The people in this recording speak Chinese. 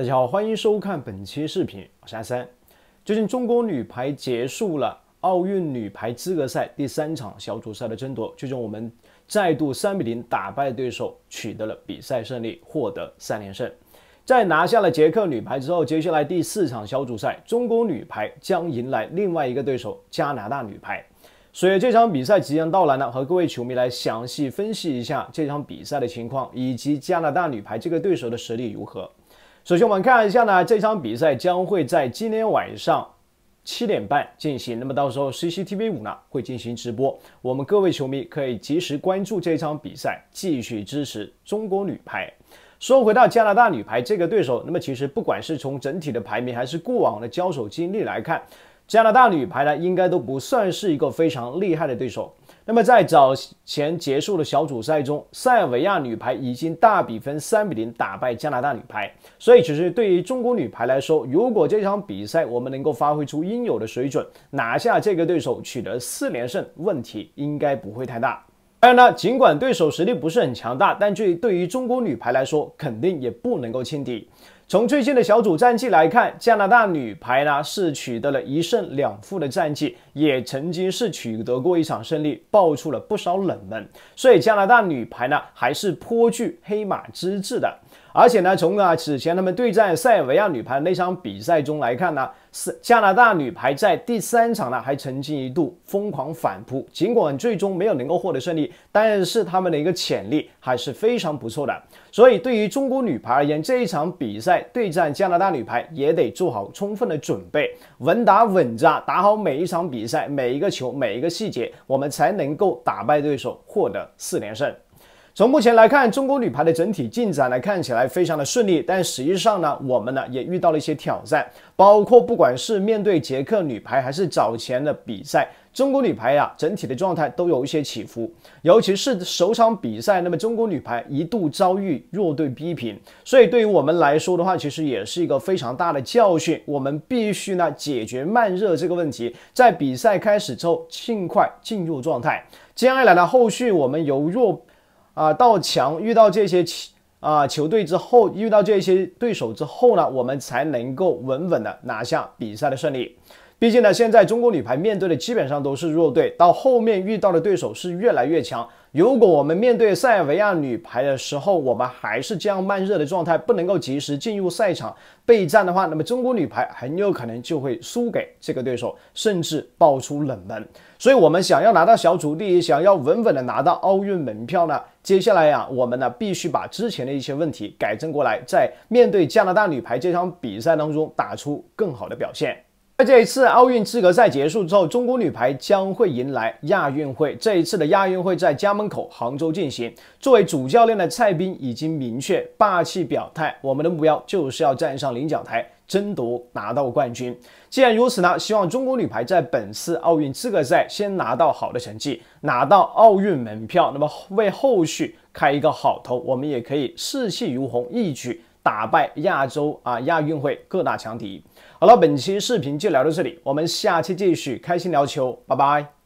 大家好，欢迎收看本期视频，我是阿三。最近中国女排结束了奥运女排资格赛第三场小组赛的争夺，最终我们再度三比零打败对手，取得了比赛胜利，获得三连胜。在拿下了捷克女排之后，接下来第四场小组赛，中国女排将迎来另外一个对手加拿大女排，所以这场比赛即将到来呢，和各位球迷来详细分析一下这场比赛的情况，以及加拿大女排这个对手的实力如何。首先，我们看一下呢，这场比赛将会在今天晚上七点半进行。那么，到时候 CCTV 五呢会进行直播，我们各位球迷可以及时关注这场比赛，继续支持中国女排。说回到加拿大女排这个对手，那么其实不管是从整体的排名还是过往的交手经历来看，加拿大女排呢应该都不算是一个非常厉害的对手。那么在早前结束的小组赛中，塞尔维亚女排已经大比分三比零打败加拿大女排，所以其实对于中国女排来说，如果这场比赛我们能够发挥出应有的水准，拿下这个对手，取得四连胜，问题应该不会太大。当然呢，尽管对手实力不是很强大，但就对于中国女排来说，肯定也不能够轻敌。从最近的小组战绩来看，加拿大女排呢是取得了一胜两负的战绩，也曾经是取得过一场胜利，爆出了不少冷门，所以加拿大女排呢还是颇具黑马资质的。而且呢，从啊此前他们对战塞尔维亚女排那场比赛中来看呢，是加拿大女排在第三场呢还曾经一度疯狂反扑，尽管最终没有能够获得胜利，但是他们的一个潜力还是非常不错的。所以对于中国女排而言，这一场比赛对战加拿大女排也得做好充分的准备，稳打稳扎，打好每一场比赛、每一个球、每一个细节，我们才能够打败对手，获得四连胜。从目前来看，中国女排的整体进展呢看起来非常的顺利，但实际上呢，我们呢也遇到了一些挑战，包括不管是面对捷克女排，还是早前的比赛，中国女排呀整体的状态都有一些起伏，尤其是首场比赛，那么中国女排一度遭遇弱队逼平，所以对于我们来说的话，其实也是一个非常大的教训，我们必须呢解决慢热这个问题，在比赛开始之后尽快进入状态，接下来呢，后续我们由弱。啊，到强遇到这些啊球队之后，遇到这些对手之后呢，我们才能够稳稳的拿下比赛的胜利。毕竟呢，现在中国女排面对的基本上都是弱队，到后面遇到的对手是越来越强。如果我们面对塞尔维亚女排的时候，我们还是这样慢热的状态，不能够及时进入赛场备战的话，那么中国女排很有可能就会输给这个对手，甚至爆出冷门。所以，我们想要拿到小组第一，想要稳稳的拿到奥运门票呢，接下来呀，我们呢必须把之前的一些问题改正过来，在面对加拿大女排这场比赛当中打出更好的表现。在这一次奥运资格赛结束之后，中国女排将会迎来亚运会。这一次的亚运会在家门口杭州进行。作为主教练的蔡斌已经明确霸气表态，我们的目标就是要站上领奖台，争夺拿到冠军。既然如此呢，希望中国女排在本次奥运资格赛先拿到好的成绩，拿到奥运门票，那么为后续开一个好头。我们也可以士气如虹，一举。打败亚洲啊亚运会各大强敌。好了，本期视频就聊到这里，我们下期继续开心聊球，拜拜。